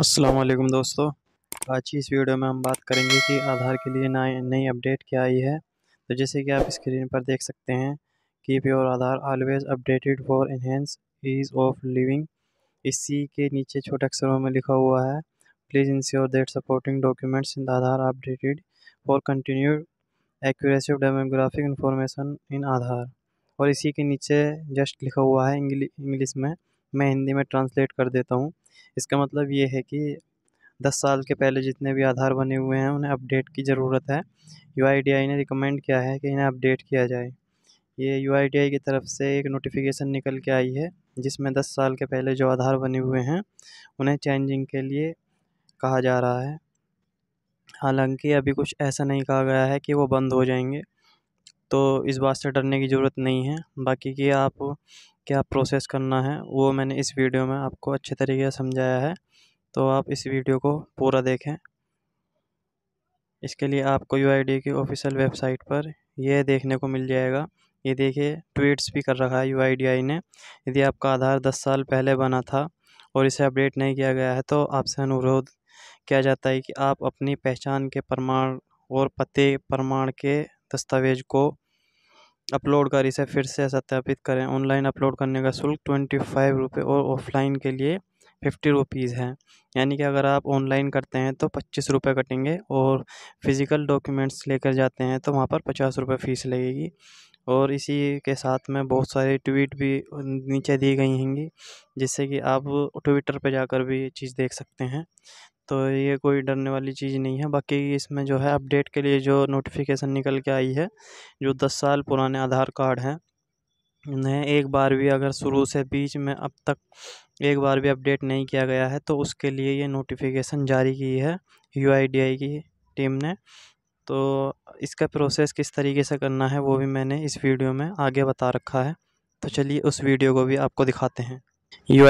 असलम दोस्तों आज की इस वीडियो में हम बात करेंगे कि आधार के लिए नई नई अपडेट क्या आई है तो जैसे कि आप स्क्रीन पर देख सकते हैं keep your Aadhaar always updated for enhance ease of living इसी के नीचे छोटे अक्षरों में लिखा हुआ है please ensure that supporting documents in Aadhaar updated for continued accuracy of demographic information in Aadhaar और इसी के नीचे जस्ट लिखा हुआ है इंग्लिश में मैं हिंदी में ट्रांसलेट कर देता हूँ इसका मतलब ये है कि दस साल के पहले जितने भी आधार बने हुए हैं उन्हें अपडेट की ज़रूरत है यू ने रिकमेंड किया है कि इन्हें अपडेट किया जाए ये यू की तरफ से एक नोटिफिकेशन निकल के आई है जिसमें दस साल के पहले जो आधार बने हुए हैं उन्हें चेंजिंग के लिए कहा जा रहा है हालांकि अभी कुछ ऐसा नहीं कहा गया है कि वो बंद हो जाएंगे तो इस बात से डरने की ज़रूरत नहीं है बाकी कि आप क्या प्रोसेस करना है वो मैंने इस वीडियो में आपको अच्छे तरीके से समझाया है तो आप इस वीडियो को पूरा देखें इसके लिए आपको यू की ऑफिशियल वेबसाइट पर यह देखने को मिल जाएगा ये देखिए ट्वीट्स भी कर रखा है यू ने यदि आपका आधार दस साल पहले बना था और इसे अपडेट नहीं किया गया है तो आपसे अनुरोध किया जाता है कि आप अपनी पहचान के प्रमाण और पते प्रमाण के दस्तावेज को अपलोड कर इसे फिर से सत्यापित करें ऑनलाइन अपलोड करने का शुल्क ट्वेंटी फाइव रुपये और ऑफलाइन के लिए फिफ्टी रुपीज़ है यानी कि अगर आप ऑनलाइन करते हैं तो पच्चीस रुपये कटेंगे और फिज़िकल डॉक्यूमेंट्स लेकर जाते हैं तो वहाँ पर पचास रुपये फ़ीस लगेगी और इसी के साथ में बहुत सारी ट्वीट भी नीचे दी गई होंगी जिससे कि आप ट्विटर पर जाकर भी ये चीज़ देख सकते हैं तो ये कोई डरने वाली चीज़ नहीं है बाकी इसमें जो है अपडेट के लिए जो नोटिफिकेशन निकल के आई है जो दस साल पुराने आधार कार्ड हैं उन्हें एक बार भी अगर शुरू से बीच में अब तक एक बार भी अपडेट नहीं किया गया है तो उसके लिए ये नोटिफिकेशन जारी की है यू की टीम ने तो इसका प्रोसेस किस तरीके से करना है वो भी मैंने इस वीडियो में आगे बता रखा है तो चलिए उस वीडियो को भी आपको दिखाते हैं यू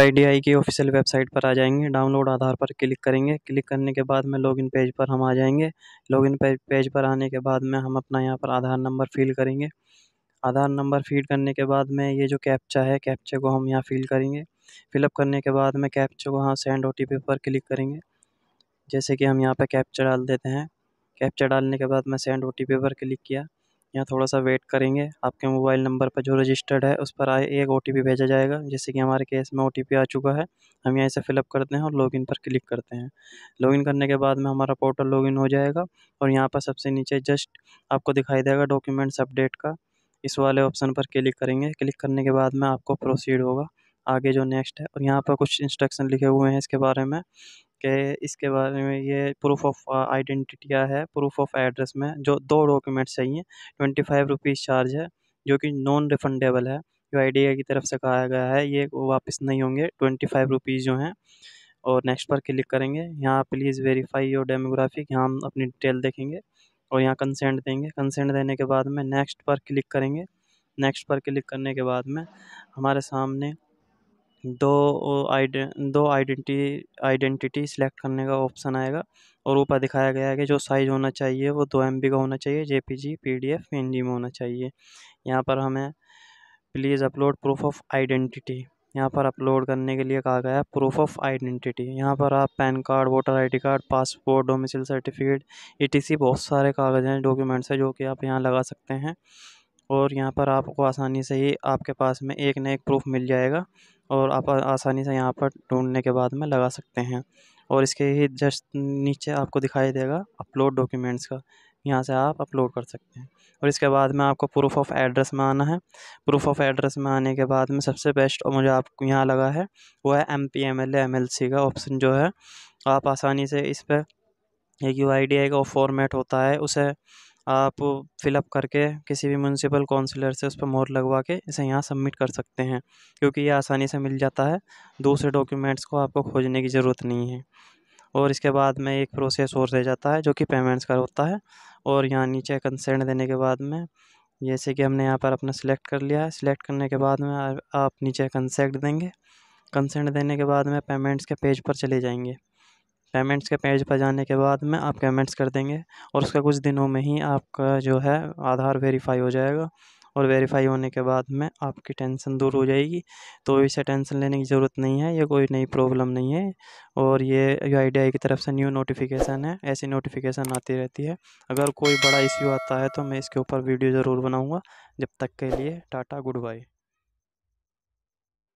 की ऑफिशियल वेबसाइट पर आ जाएंगे डाउनलोड आधार पर क्लिक करेंगे क्लिक करने के बाद में लॉगिन पेज पर हम आ जाएंगे लॉगिन पेज पेज पर आने के बाद में हम अपना यहाँ पर आधार नंबर फ़िल करेंगे आधार नंबर फ़ीड करने के बाद में ये जो कैप्चा है कैप्चे को हम यहाँ फ़िल करेंगे फिलअप करने के बाद में कैप्चे को हाँ सेंड ओ पर क्लिक करेंगे जैसे कि हम यहाँ पर कैप्चा डाल देते हैं कैप्चा डालने के बाद मैं सेंड ओ पर क्लिक किया यहाँ थोड़ा सा वेट करेंगे आपके मोबाइल नंबर पर जो रजिस्टर्ड है उस पर आए एक ओ भेजा जाएगा जैसे कि हमारे केस में ओ आ चुका है हम यहाँ इसे फिलअप करते हैं और लॉगिन पर क्लिक करते हैं लॉगिन करने के बाद में हमारा पोर्टल लॉगिन हो जाएगा और यहाँ पर सबसे नीचे जस्ट आपको दिखाई देगा डॉक्यूमेंट्स अपडेट का इस वाले ऑप्शन पर क्लिक करेंगे क्लिक करने के बाद में आपको प्रोसीड होगा आगे जो नेक्स्ट है और यहाँ पर कुछ इंस्ट्रक्शन लिखे हुए हैं इसके बारे में कि इसके बारे में ये प्रूफ ऑफ आइडेंटिटिया है प्रूफ ऑफ एड्रेस में जो दो डॉक्यूमेंट्स चाहिए ट्वेंटी फाइव रुपीज़ चार्ज है जो कि नॉन रिफंडेबल है जो आई की तरफ से कहा गया है ये वापस नहीं होंगे ट्वेंटी फाइव रुपीज़ जो हैं और नेक्स्ट पर क्लिक करेंगे यहाँ प्लीज़ वेरीफाई योर डेमोग्राफिक यहाँ हम अपनी डिटेल देखेंगे और यहाँ कंसेंट देंगे कंसेंट देने के बाद में नेक्स्ट पर क्लिक करेंगे नेक्स्ट पर क्लिक करने के बाद में हमारे सामने दो आइडें दो आइडेंटी आइडेंटिटी सिलेक्ट करने का ऑप्शन आएगा और ऊपर दिखाया गया है कि जो साइज़ होना चाहिए वो दो एम का होना चाहिए J P G P D F N G में होना चाहिए यहाँ पर हमें please upload proof of identity यहाँ पर अपलोड करने के लिए कहा गया है प्रूफ ऑफ आइडेंटिटी यहाँ पर आप PAN card voter ID card passport domicile certificate ई बहुत सारे कागज़ हैं डॉक्यूमेंट्स हैं जो कि आप यहाँ लगा सकते हैं और यहाँ पर आपको आसानी से ही आपके पास में एक न एक प्रूफ़ मिल जाएगा और आप आसानी से यहाँ पर ढूँढने के बाद में लगा सकते हैं और इसके ही जस्ट नीचे आपको दिखाई देगा अपलोड डॉक्यूमेंट्स का यहाँ से आप अपलोड कर सकते हैं और इसके बाद में आपको प्रूफ़ ऑफ़ एड्रेस में आना है प्रूफ़ ऑफ़ एड्रेस में आने के बाद में सबसे बेस्ट और मुझे आपको यहाँ लगा है वो है M P M L M L C का ऑप्शन जो है आप आसानी से इस पर एक यू आई डी आई का फॉर्मेट होता है उसे आप फ़िलअप करके किसी भी म्यूनसिपल काउंसिलर से उस पर मोर लगवा के इसे यहाँ सबमिट कर सकते हैं क्योंकि ये आसानी से मिल जाता है दूसरे डॉक्यूमेंट्स को आपको खोजने की ज़रूरत नहीं है और इसके बाद में एक प्रोसेस और रह जाता है जो कि पेमेंट्स का होता है और यहाँ नीचे कंसेंट देने के बाद में जैसे कि हमने यहाँ पर अपना सिलेक्ट कर लिया है सिलेक्ट करने के बाद में आप नीचे कंसेंट देंगे कंसेंट देने के बाद में पेमेंट्स के पेज पर चले जाएंगे पेमेंट्स के पेज पर जाने के बाद में आप पेमेंट्स कर देंगे और उसका कुछ दिनों में ही आपका जो है आधार वेरीफाई हो जाएगा और वेरीफाई होने के बाद में आपकी टेंशन दूर हो जाएगी तो इसे टेंशन लेने की ज़रूरत नहीं है ये कोई नई प्रॉब्लम नहीं है और ये यू आई की तरफ से न्यू नोटिफिकेशन है ऐसी नोटिफिकेशन आती रहती है अगर कोई बड़ा इश्यू आता है तो मैं इसके ऊपर वीडियो ज़रूर बनाऊँगा जब तक के लिए टाटा गुड बाई